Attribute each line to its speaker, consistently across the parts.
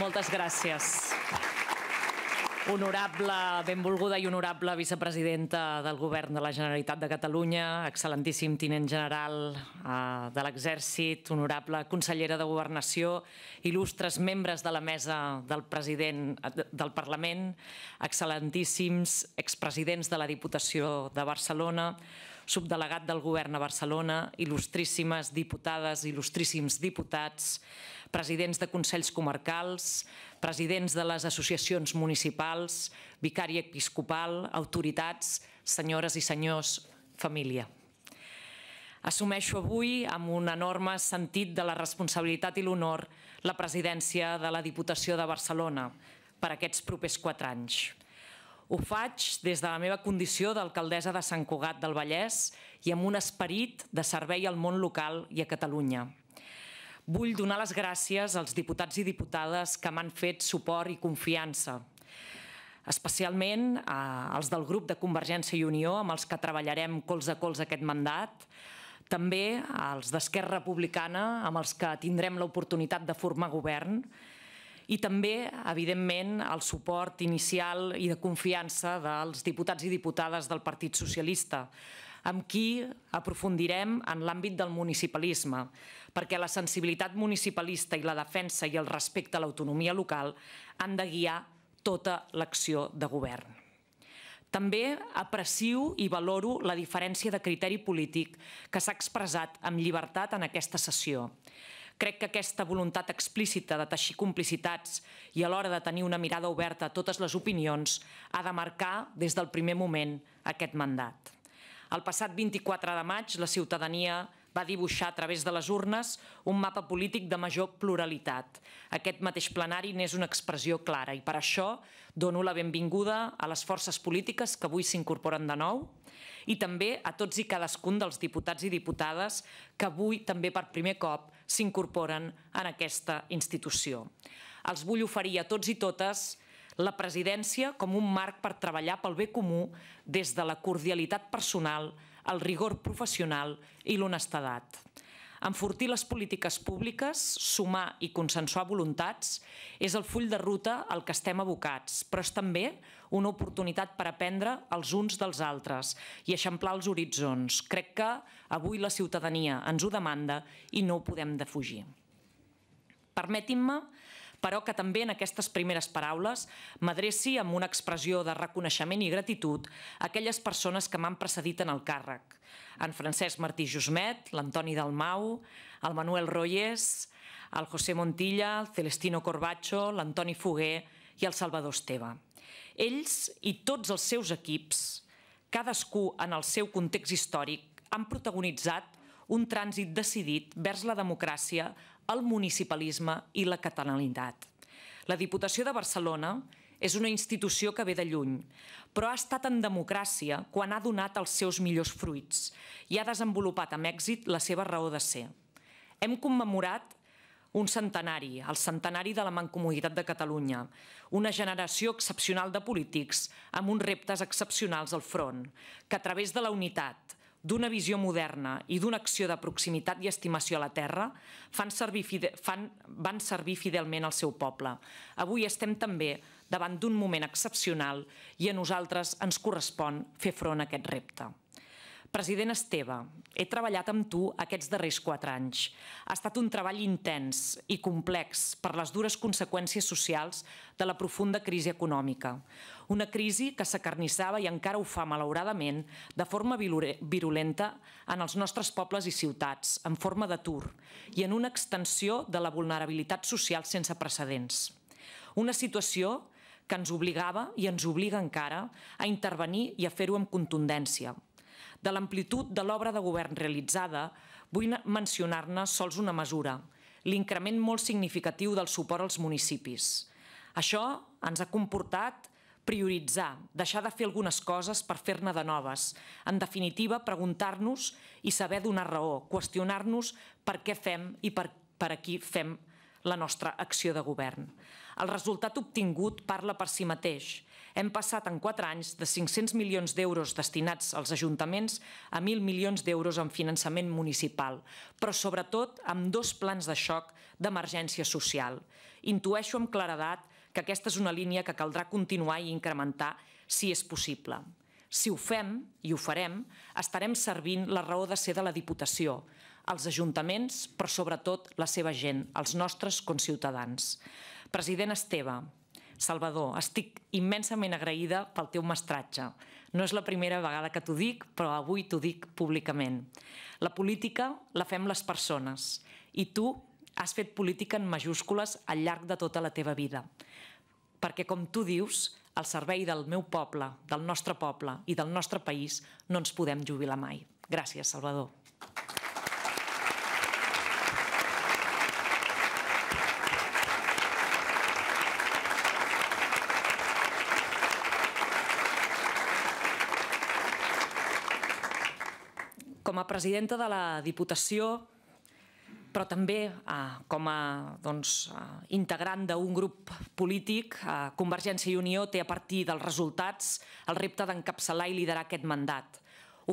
Speaker 1: Moltes gràcies. Honorable, benvolguda i honorable vicepresidenta del Govern de la Generalitat de Catalunya, excel·lentíssim tinent general eh, de l'Exèrcit, honorable consellera de Governació, il·lustres membres de la mesa del president eh, del Parlament, excel·lentíssims expresidents de la Diputació de Barcelona, subdelegat del govern a Barcelona, il·lustríssimes diputades, il·lustríssims diputats, presidents de consells comarcals, presidents de les associacions municipals, vicari episcopal, autoritats, senyores i senyors, família. Assumeixo avui, amb un enorme sentit de la responsabilitat i l'honor, la presidència de la Diputació de Barcelona per aquests propers quatre anys. Ho faig des de la meva condició d'alcaldessa de Sant Cugat del Vallès i amb un esperit de servei al món local i a Catalunya. Vull donar les gràcies als diputats i diputades que m'han fet suport i confiança, especialment eh, als del grup de Convergència i Unió, amb els que treballarem cols a cols aquest mandat, també als d'Esquerra Republicana, amb els que tindrem l'oportunitat de formar govern, i i també, evidentment, el suport inicial i de confiança dels diputats i diputades del Partit Socialista, amb qui aprofundirem en l'àmbit del municipalisme, perquè la sensibilitat municipalista i la defensa i el respecte a l'autonomia local han de guiar tota l'acció de govern. També aprecio i valoro la diferència de criteri polític que s'ha expressat amb llibertat en aquesta sessió. Crec que aquesta voluntat explícita de teixir complicitats i a l'hora de tenir una mirada oberta a totes les opinions ha de marcar des del primer moment aquest mandat. El passat 24 de maig la ciutadania va dibuixar a través de les urnes un mapa polític de major pluralitat. Aquest mateix plenari n'és una expressió clara i per això dono la benvinguda a les forces polítiques que avui s'incorporen de nou i també a tots i cadascun dels diputats i diputades que avui també per primer cop s'incorporen en aquesta institució. Els vull oferir a tots i totes la presidència com un marc per treballar pel bé comú des de la cordialitat personal, el rigor professional i l'honestedat. Enfortir les polítiques públiques, sumar i consensuar voluntats és el full de ruta al que estem abocats, però és també una oportunitat per aprendre els uns dels altres i eixamplar els horitzons. Crec que avui la ciutadania ens ho demanda i no ho podem defugir. Permetin-me però que també en aquestes primeres paraules m'adreci amb una expressió de reconeixement i gratitud a aquelles persones que m'han precedit en el càrrec. En Francesc Martí Jusmet, l'Antoni Dalmau, el Manuel Royes, el José Montilla, el Celestino Corbacho, l'Antoni Foguer i el Salvador Esteve. Ells i tots els seus equips, cadascú en el seu context històric, han protagonitzat un trànsit decidit vers la democràcia el municipalisme i la catalanitat. La Diputació de Barcelona és una institució que ve de lluny, però ha estat en democràcia quan ha donat els seus millors fruits i ha desenvolupat amb èxit la seva raó de ser. Hem commemorat un centenari, el centenari de la Mancomunitat de Catalunya, una generació excepcional de polítics amb uns reptes excepcionals al front, que a través de la unitat, d'una visió moderna i d'una acció de proximitat i estimació a la terra fan servir fide, fan, van servir fidelment al seu poble. Avui estem també davant d'un moment excepcional i a nosaltres ens correspon fer front a aquest repte. President Esteve, he treballat amb tu aquests darrers quatre anys. Ha estat un treball intens i complex per les dures conseqüències socials de la profunda crisi econòmica. Una crisi que s'acarnissava i encara ho fa, malauradament, de forma virulenta en els nostres pobles i ciutats, en forma d'atur i en una extensió de la vulnerabilitat social sense precedents. Una situació que ens obligava i ens obliga encara a intervenir i a fer-ho amb contundència, de l'amplitud de l'obra de govern realitzada, vull mencionar-ne sols una mesura, l'increment molt significatiu del suport als municipis. Això ens ha comportat prioritzar, deixar de fer algunes coses per fer-ne de noves. En definitiva, preguntar-nos i saber donar raó, qüestionar-nos per què fem i per, per qui fem la nostra acció de govern. El resultat obtingut parla per si mateix hem passat en 4 anys de 500 milions d'euros destinats als ajuntaments a 1.000 milions d'euros en finançament municipal, però sobretot amb dos plans de xoc d'emergència social. Intueixo amb claredat que aquesta és una línia que caldrà continuar i incrementar si és possible. Si ho fem, i ho farem, estarem servint la raó de ser de la Diputació, els ajuntaments, però sobretot la seva gent, els nostres conciutadans. President Esteve, Salvador, estic immensament agraïda pel teu mestratge. No és la primera vegada que t'ho dic, però avui t'ho dic públicament. La política la fem les persones i tu has fet política en majúscules al llarg de tota la teva vida. Perquè, com tu dius, al servei del meu poble, del nostre poble i del nostre país no ens podem jubilar mai. Gràcies, Salvador. com a presidenta de la Diputació, però també eh, com a doncs, eh, integrant d'un grup polític, eh, Convergència i Unió té a partir dels resultats el repte d'encapçalar i liderar aquest mandat.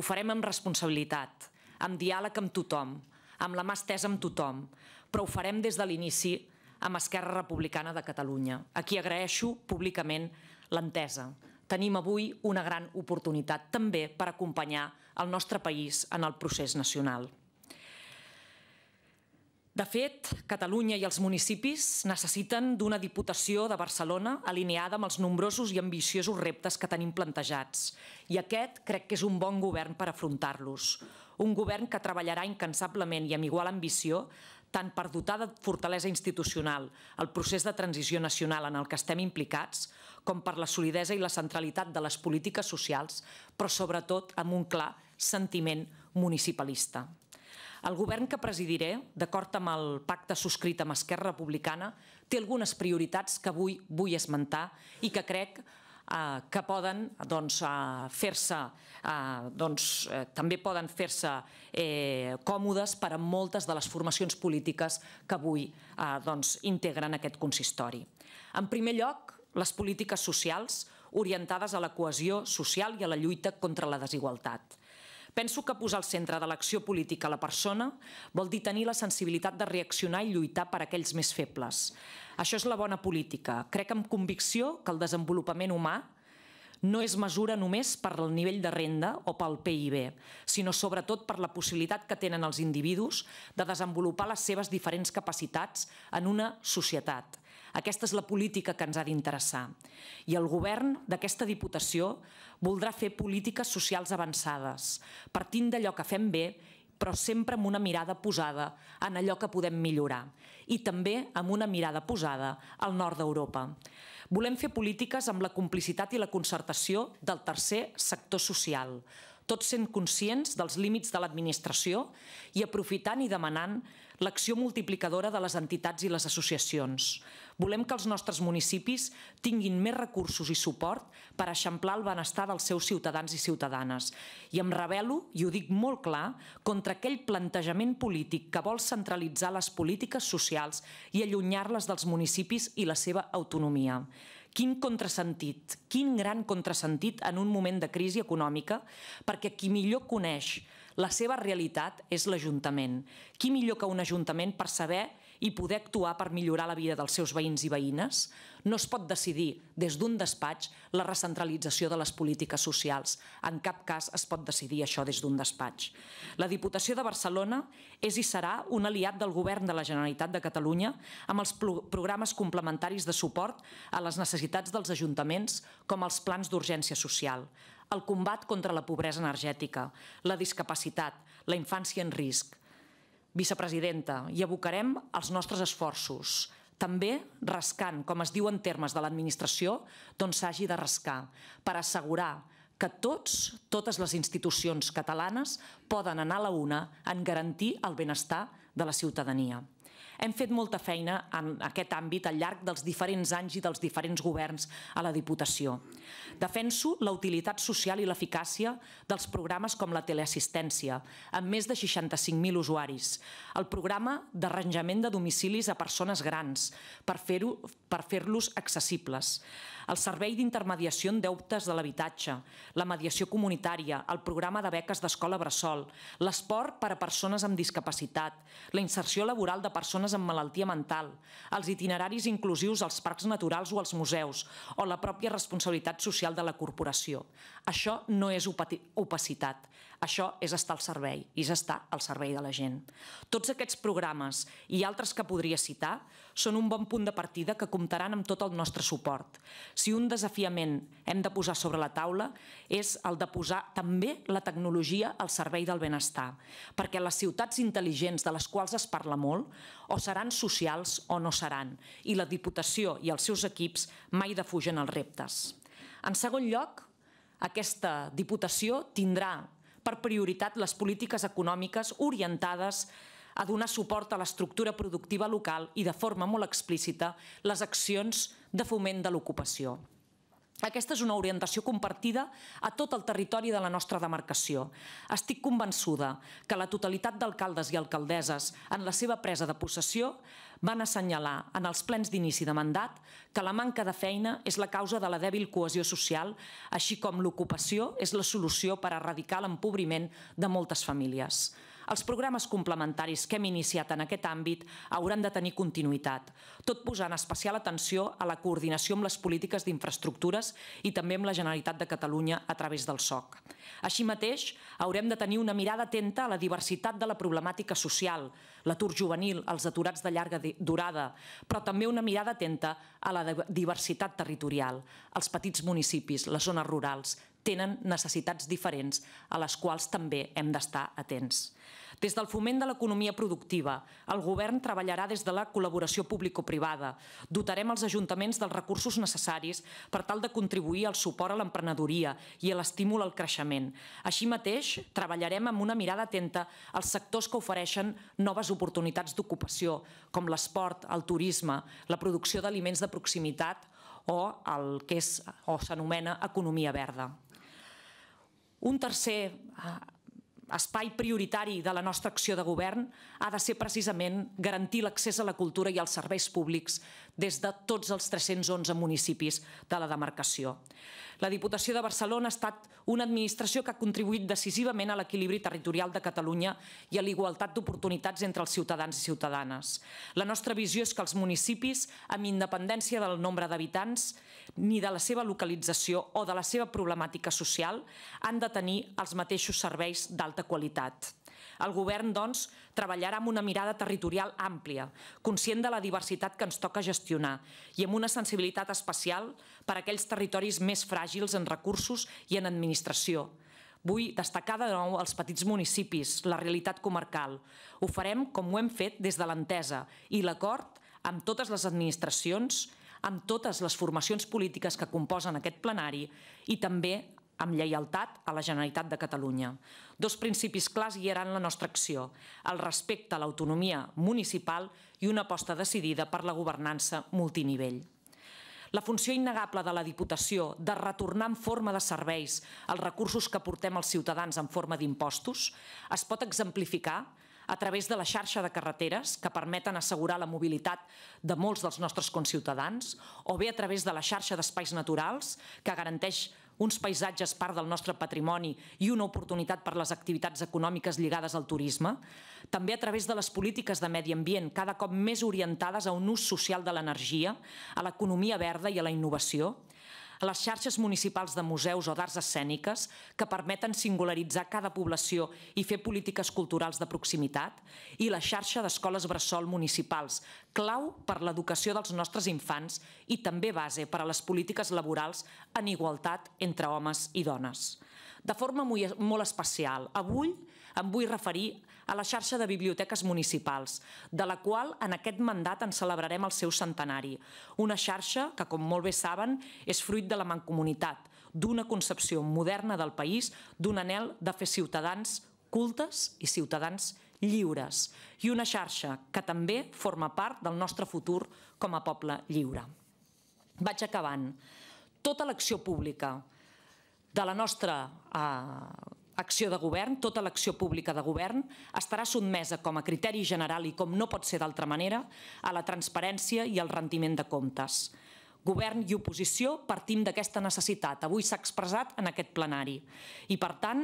Speaker 1: Ho farem amb responsabilitat, amb diàleg amb tothom, amb la mà estesa amb tothom, però ho farem des de l'inici amb Esquerra Republicana de Catalunya. Aquí agraeixo públicament l'entesa tenim avui una gran oportunitat també per acompanyar el nostre país en el procés nacional. De fet, Catalunya i els municipis necessiten d'una Diputació de Barcelona alineada amb els nombrosos i ambiciosos reptes que tenim plantejats. I aquest crec que és un bon govern per afrontar-los. Un govern que treballarà incansablement i amb igual ambició tant per dotar de fortalesa institucional el procés de transició nacional en el que estem implicats, com per la solidesa i la centralitat de les polítiques socials, però sobretot amb un clar sentiment municipalista. El govern que presidiré, d'acord amb el pacte subscrit amb Esquerra Republicana, té algunes prioritats que avui vull esmentar i que crec Eh, que poden doncs, eh, fer-se eh, doncs, també poden fer-se eh, còmodes per a moltes de les formacions polítiques que avui doncs, integren aquest consistori. En primer lloc, les polítiques socials orientades a la cohesió social i a la lluita contra la desigualtat. Penso que posar al centre de l'acció política la persona vol dir tenir la sensibilitat de reaccionar i lluitar per aquells més febles. Això és la bona política. Crec amb convicció que el desenvolupament humà no es mesura només per el nivell de renda o pel PIB, sinó sobretot per la possibilitat que tenen els individus de desenvolupar les seves diferents capacitats en una societat. Aquesta és la política que ens ha d'interessar. I el govern d'aquesta Diputació voldrà fer polítiques socials avançades, partint d'allò que fem bé però sempre amb una mirada posada en allò que podem millorar i també amb una mirada posada al nord d'Europa. Volem fer polítiques amb la complicitat i la concertació del tercer sector social, tots sent conscients dels límits de l'administració i aprofitant i demanant l'acció multiplicadora de les entitats i les associacions. Volem que els nostres municipis tinguin més recursos i suport per eixamplar el benestar dels seus ciutadans i ciutadanes. I em revelo, i ho dic molt clar, contra aquell plantejament polític que vol centralitzar les polítiques socials i allunyar-les dels municipis i la seva autonomia. Quin contrasentit, quin gran contrasentit en un moment de crisi econòmica, perquè qui millor coneix la seva realitat és l'Ajuntament. Qui millor que un Ajuntament per saber i poder actuar per millorar la vida dels seus veïns i veïnes, no es pot decidir des d'un despatx la recentralització de les polítiques socials. En cap cas es pot decidir això des d'un despatx. La Diputació de Barcelona és i serà un aliat del Govern de la Generalitat de Catalunya amb els programes complementaris de suport a les necessitats dels ajuntaments com els plans d'urgència social, el combat contra la pobresa energètica, la discapacitat, la infància en risc, Vicepresidenta, hi abocarem els nostres esforços, també rascant, com es diu en termes de l'administració, d'on s'hagi de rascar, per assegurar que tots, totes les institucions catalanes poden anar a la una en garantir el benestar de la ciutadania. Hem fet molta feina en aquest àmbit al llarg dels diferents anys i dels diferents governs a la Diputació. Defenso la utilitat social i l'eficàcia dels programes com la teleassistència, amb més de 65.000 usuaris, el programa d'arranjament de domicilis a persones grans, per fer-los per fer accessibles, el servei d'intermediació en deutes de l'habitatge, la mediació comunitària, el programa de beques d'escola bressol, l'esport per a persones amb discapacitat, la inserció laboral de persones amb malaltia mental, els itineraris inclusius als parcs naturals o als museus, o la pròpia responsabilitat social de la corporació. Això no és opacitat, això és estar al servei, i és estar al servei de la gent. Tots aquests programes i altres que podria citar són un bon punt de partida que comptaran amb tot el nostre suport. Si un desafiament hem de posar sobre la taula és el de posar també la tecnologia al servei del benestar, perquè les ciutats intel·ligents de les quals es parla molt o seran socials o no seran, i la Diputació i els seus equips mai defugen els reptes. En segon lloc, aquesta Diputació tindrà per prioritat les polítiques econòmiques orientades a donar suport a l'estructura productiva local i de forma molt explícita les accions de foment de l'ocupació. Aquesta és una orientació compartida a tot el territori de la nostra demarcació. Estic convençuda que la totalitat d'alcaldes i alcaldesses en la seva presa de possessió van assenyalar en els plens d'inici de mandat que la manca de feina és la causa de la dèbil cohesió social, així com l'ocupació és la solució per erradicar l'empobriment de moltes famílies els programes complementaris que hem iniciat en aquest àmbit hauran de tenir continuïtat, tot posant especial atenció a la coordinació amb les polítiques d'infraestructures i també amb la Generalitat de Catalunya a través del SOC. Així mateix, haurem de tenir una mirada atenta a la diversitat de la problemàtica social, l'atur juvenil, els aturats de llarga durada, però també una mirada atenta a la diversitat territorial, els petits municipis, les zones rurals, tenen necessitats diferents a les quals també hem d'estar atents. Des del foment de l'economia productiva, el govern treballarà des de la col·laboració público-privada. Dotarem els ajuntaments dels recursos necessaris per tal de contribuir al suport a l'emprenedoria i a l'estímul al creixement. Així mateix, treballarem amb una mirada atenta als sectors que ofereixen noves oportunitats d'ocupació, com l'esport, el turisme, la producció d'aliments de proximitat o el que s'anomena economia verda. Un tercer eh, espai prioritari de la nostra acció de govern ha de ser precisament garantir l'accés a la cultura i als serveis públics des de tots els 311 municipis de la demarcació. La Diputació de Barcelona ha estat una administració que ha contribuït decisivament a l'equilibri territorial de Catalunya i a l'igualtat d'oportunitats entre els ciutadans i ciutadanes. La nostra visió és que els municipis, amb independència del nombre d'habitants, ni de la seva localització o de la seva problemàtica social, han de tenir els mateixos serveis d'alta qualitat. El govern, doncs, treballarà amb una mirada territorial àmplia, conscient de la diversitat que ens toca gestionar i amb una sensibilitat especial per a aquells territoris més fràgils en recursos i en administració, Vull destacar de nou els petits municipis, la realitat comarcal. Ho farem com ho hem fet des de l'entesa i l'acord amb totes les administracions, amb totes les formacions polítiques que composen aquest plenari i també amb lleialtat a la Generalitat de Catalunya. Dos principis clars guiaran la nostra acció, el respecte a l'autonomia municipal i una aposta decidida per la governança multinivell. La funció innegable de la Diputació de retornar en forma de serveis els recursos que portem als ciutadans en forma d'impostos es pot exemplificar a través de la xarxa de carreteres que permeten assegurar la mobilitat de molts dels nostres conciutadans o bé a través de la xarxa d'espais naturals que garanteix uns paisatges part del nostre patrimoni i una oportunitat per les activitats econòmiques lligades al turisme, també a través de les polítiques de medi ambient cada cop més orientades a un ús social de l'energia, a l'economia verda i a la innovació, a les xarxes municipals de museus o d'arts escèniques que permeten singularitzar cada població i fer polítiques culturals de proximitat i la xarxa d'escoles bressol municipals, clau per l'educació dels nostres infants i també base per a les polítiques laborals en igualtat entre homes i dones. De forma molt especial, avui em vull referir a la xarxa de biblioteques municipals, de la qual en aquest mandat en celebrarem el seu centenari. Una xarxa que, com molt bé saben, és fruit de la mancomunitat, d'una concepció moderna del país, d'un anel de fer ciutadans cultes i ciutadans lliures, i una xarxa que també forma part del nostre futur com a poble lliure. Vaig acabant. Tota l'acció pública de la nostra eh, acció de govern, tota l'acció pública de govern, estarà sotmesa com a criteri general i com no pot ser d'altra manera a la transparència i al rendiment de comptes. Govern i oposició partim d'aquesta necessitat. Avui s'ha expressat en aquest plenari. I, per tant,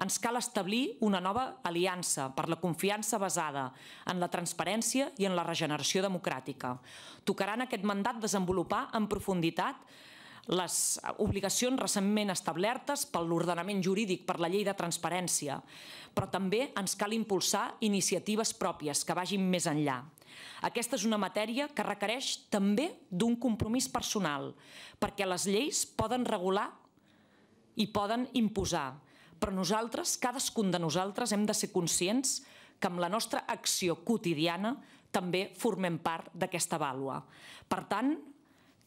Speaker 1: ens cal establir una nova aliança per la confiança basada en la transparència i en la regeneració democràtica. Tocarà en aquest mandat desenvolupar en profunditat les obligacions recentment establertes per l'ordenament jurídic, per la llei de transparència, però també ens cal impulsar iniciatives pròpies que vagin més enllà. Aquesta és una matèria que requereix també d'un compromís personal, perquè les lleis poden regular i poden imposar, però nosaltres, cadascun de nosaltres, hem de ser conscients que amb la nostra acció quotidiana també formem part d'aquesta vàlua. Per tant,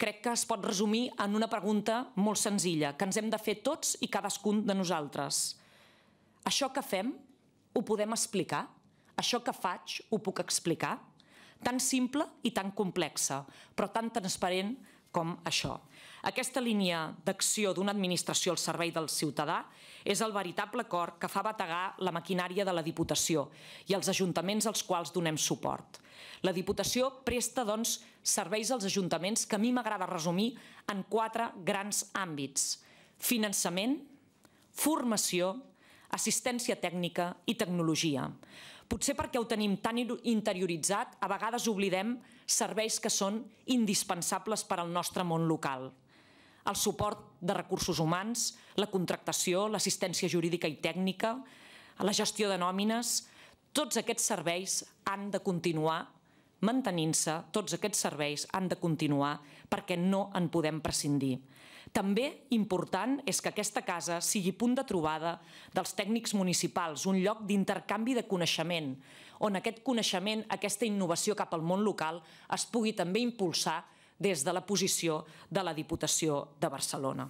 Speaker 1: crec que es pot resumir en una pregunta molt senzilla, que ens hem de fer tots i cadascun de nosaltres. Això que fem, ho podem explicar? Això que faig, ho puc explicar? Tan simple i tan complexa, però tan transparent com això. Aquesta línia d'acció d'una administració al servei del ciutadà és el veritable cor que fa bategar la maquinària de la Diputació i els ajuntaments als quals donem suport. La Diputació presta, doncs, serveis als ajuntaments que a mi m'agrada resumir en quatre grans àmbits. Finançament, formació, assistència tècnica i tecnologia. Potser perquè ho tenim tan interioritzat, a vegades oblidem serveis que són indispensables per al nostre món local. El suport de recursos humans, la contractació, l'assistència jurídica i tècnica, la gestió de nòmines, tots aquests serveis han de continuar mantenint-se, tots aquests serveis han de continuar perquè no en podem prescindir. També important és que aquesta casa sigui punt de trobada dels tècnics municipals, un lloc d'intercanvi de coneixement, on aquest coneixement, aquesta innovació cap al món local es pugui també impulsar des de la posició de la Diputació de Barcelona.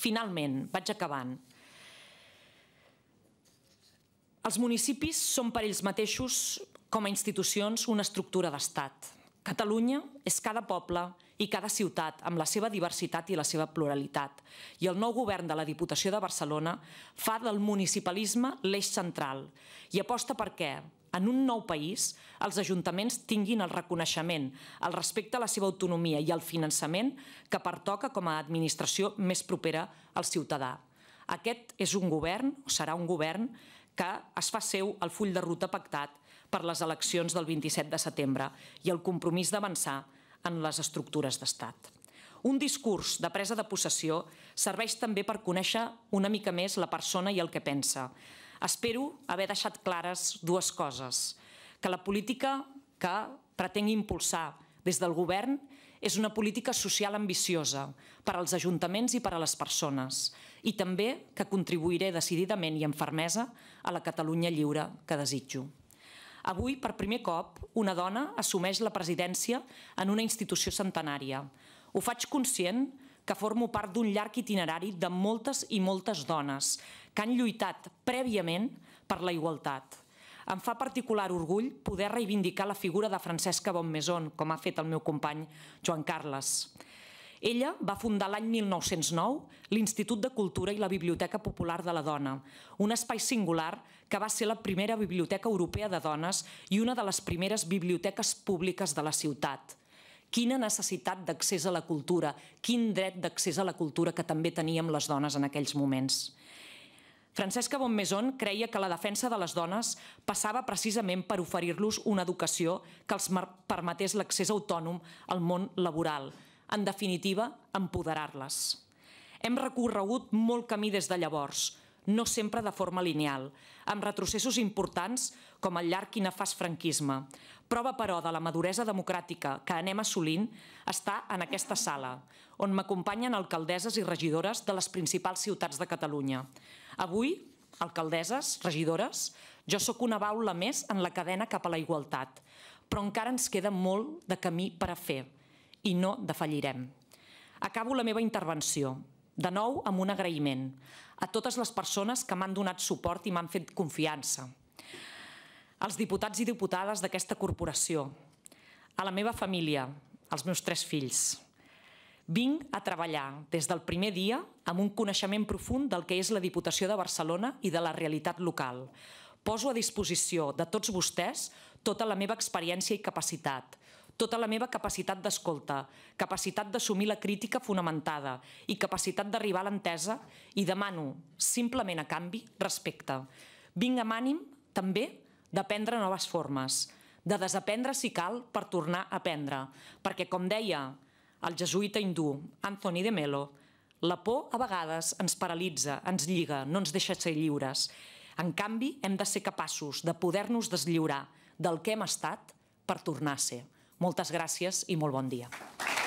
Speaker 1: Finalment, vaig acabant, els municipis són per ells mateixos, com a institucions, una estructura d'estat. Catalunya és cada poble i cada ciutat amb la seva diversitat i la seva pluralitat. I el nou govern de la Diputació de Barcelona fa del municipalisme l'eix central i aposta perquè, en un nou país, els ajuntaments tinguin el reconeixement, el respecte a la seva autonomia i el finançament que pertoca com a administració més propera al ciutadà. Aquest és un govern, o serà un govern, que es fa seu el full de ruta pactat per les eleccions del 27 de setembre i el compromís d'avançar en les estructures d'estat. Un discurs de presa de possessió serveix també per conèixer una mica més la persona i el que pensa. Espero haver deixat clares dues coses. Que la política que pretenc impulsar des del govern és una política social ambiciosa per als ajuntaments i per a les persones, i també que contribuiré decididament i amb fermesa a la Catalunya lliure que desitjo. Avui, per primer cop, una dona assumeix la presidència en una institució centenària. Ho faig conscient que formo part d'un llarg itinerari de moltes i moltes dones que han lluitat prèviament per la igualtat. Em fa particular orgull poder reivindicar la figura de Francesca Bonmeson, com ha fet el meu company Joan Carles. Ella va fundar l'any 1909 l'Institut de Cultura i la Biblioteca Popular de la Dona, un espai singular que va ser la primera biblioteca europea de dones i una de les primeres biblioteques públiques de la ciutat. Quina necessitat d'accés a la cultura, quin dret d'accés a la cultura que també teníem les dones en aquells moments. Francesca Bonmeson creia que la defensa de les dones passava precisament per oferir-los una educació que els permetés l'accés autònom al món laboral, en definitiva, empoderar-les. Hem recorregut molt camí des de llavors, no sempre de forma lineal, amb retrocessos importants com el llarg i nefast franquisme. Prova, però, de la maduresa democràtica que anem assolint està en aquesta sala, on m'acompanyen alcaldesses i regidores de les principals ciutats de Catalunya. Avui, alcaldesses, regidores, jo sóc una baula més en la cadena cap a la igualtat, però encara ens queda molt de camí per a fer i no defallirem. Acabo la meva intervenció, de nou amb un agraïment a totes les persones que m'han donat suport i m'han fet confiança, als diputats i diputades d'aquesta corporació, a la meva família, als meus tres fills. Vinc a treballar des del primer dia amb un coneixement profund del que és la Diputació de Barcelona i de la realitat local. Poso a disposició de tots vostès tota la meva experiència i capacitat, tota la meva capacitat d'escolta, capacitat d'assumir la crítica fonamentada i capacitat d'arribar a l'entesa i demano, simplement a canvi, respecte. Vinc amb ànim, també, d'aprendre noves formes, de desaprendre si cal per tornar a aprendre, perquè, com deia el jesuïta hindú Anthony de Melo, la por a vegades ens paralitza, ens lliga, no ens deixa ser lliures. En canvi, hem de ser capaços de poder-nos deslliurar del que hem estat per tornar a ser. Moltes gràcies i molt bon dia.